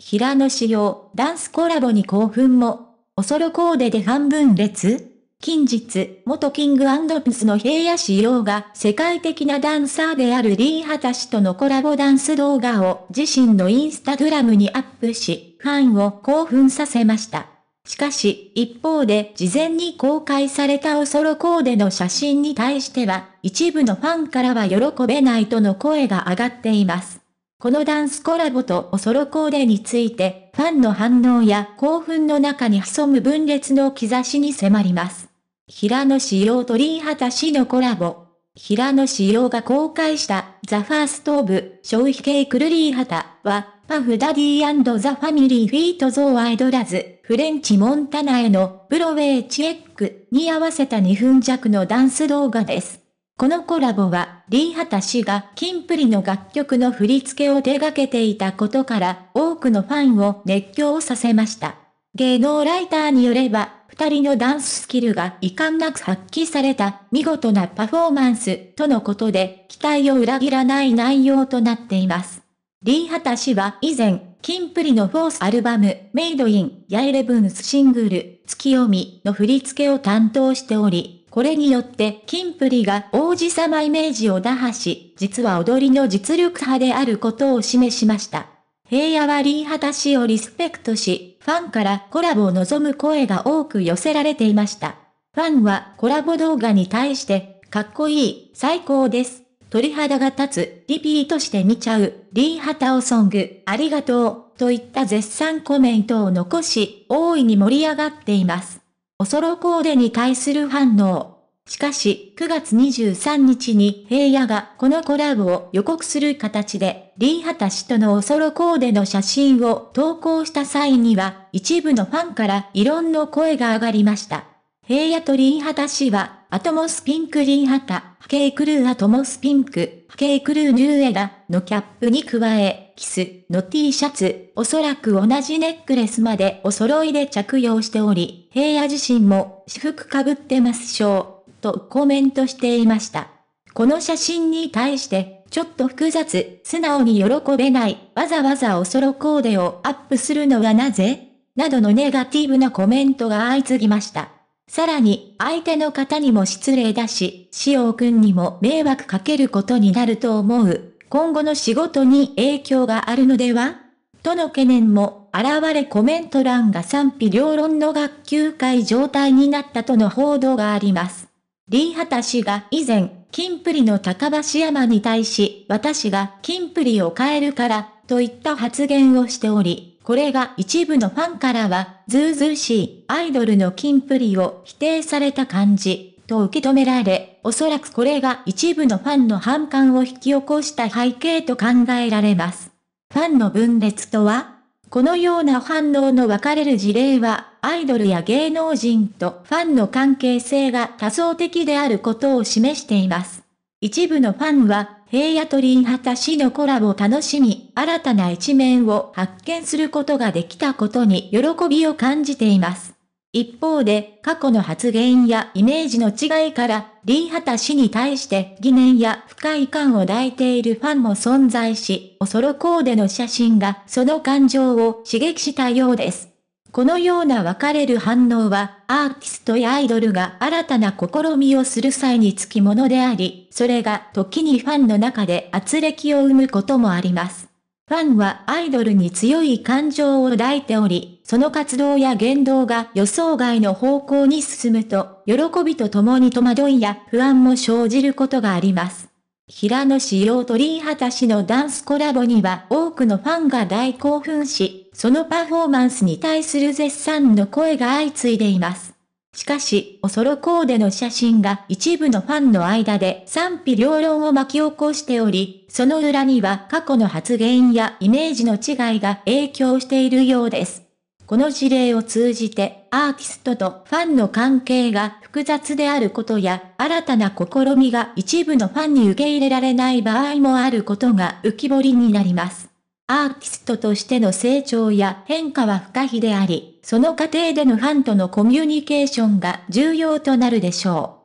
平野紫耀、ダンスコラボに興奮も、おそろコーデで半分列近日、元キングピスの平野紫耀が世界的なダンサーであるリー・ハタ氏とのコラボダンス動画を自身のインスタグラムにアップし、ファンを興奮させました。しかし、一方で事前に公開されたおそろコーデの写真に対しては、一部のファンからは喜べないとの声が上がっています。このダンスコラボとソロコーデについて、ファンの反応や興奮の中に潜む分裂の兆しに迫ります。平野紫耀とリーハタ氏のコラボ。平野紫耀が公開したザ・ファーストオブ・消費系クルリーハタは、パフダディザ・ファミリー・フィート・ゾー・アイドラズ、フレンチ・モンタナへのブロウェイ・チェックに合わせた2分弱のダンス動画です。このコラボは、リー・ハタ氏がキンプリの楽曲の振り付けを手掛けていたことから、多くのファンを熱狂させました。芸能ライターによれば、二人のダンススキルが遺憾なく発揮された見事なパフォーマンスとのことで、期待を裏切らない内容となっています。リー・ハタ氏は以前、キンプリのフォースアルバム、メイドイン、ヤイレブンスシングル、月読みの振り付けを担当しており、これによってキンプリが王子様イメージを打破し、実は踊りの実力派であることを示しました。平野はリーハタ氏をリスペクトし、ファンからコラボを望む声が多く寄せられていました。ファンはコラボ動画に対して、かっこいい、最高です。鳥肌が立つ、リピートして見ちゃう、リーハタオソング、ありがとう、といった絶賛コメントを残し、大いに盛り上がっています。ソろコーデに対する反応。しかし、9月23日に平野がこのコラボを予告する形で、リー・ハタ氏とのソろコーデの写真を投稿した際には、一部のファンから異論の声が上がりました。平野とリー・ハタ氏は、アトモスピンクリー・ハタ、ケイ・クルー・アトモスピンク、ケイ・クルー・ニューエラのキャップに加え、キスの T シャツ、おそらく同じネックレスまでお揃いで着用しており、平野自身も私服被ってますしょう、とコメントしていました。この写真に対して、ちょっと複雑、素直に喜べない、わざわざおそろコーデをアップするのはなぜなどのネガティブなコメントが相次ぎました。さらに、相手の方にも失礼だし、潮おくんにも迷惑かけることになると思う、今後の仕事に影響があるのではとの懸念も現れコメント欄が賛否両論の学級会状態になったとの報道があります。リー・ハタ氏が以前、金プリの高橋山に対し、私が金プリを変えるから、といった発言をしており、これが一部のファンからは、ズうずうしいアイドルの金プリを否定された感じと受け止められ、おそらくこれが一部のファンの反感を引き起こした背景と考えられます。ファンの分裂とはこのような反応の分かれる事例は、アイドルや芸能人とファンの関係性が多層的であることを示しています。一部のファンは、平野と林畑氏のコラボを楽しみ、新たな一面を発見することができたことに喜びを感じています。一方で、過去の発言やイメージの違いから、リー・ハタ氏に対して疑念や不快感を抱いているファンも存在し、おそろコーデの写真がその感情を刺激したようです。このような分かれる反応は、アーティストやアイドルが新たな試みをする際につきものであり、それが時にファンの中で圧力を生むこともあります。ファンはアイドルに強い感情を抱いており、その活動や言動が予想外の方向に進むと、喜びと共に戸惑いや不安も生じることがあります。平野紫耀鳥畑氏のダンスコラボには多くのファンが大興奮し、そのパフォーマンスに対する絶賛の声が相次いでいます。しかし、おそろコーデの写真が一部のファンの間で賛否両論を巻き起こしており、その裏には過去の発言やイメージの違いが影響しているようです。この事例を通じて、アーティストとファンの関係が複雑であることや、新たな試みが一部のファンに受け入れられない場合もあることが浮き彫りになります。アーティストとしての成長や変化は不可避であり、その過程でのファンとのコミュニケーションが重要となるでしょう。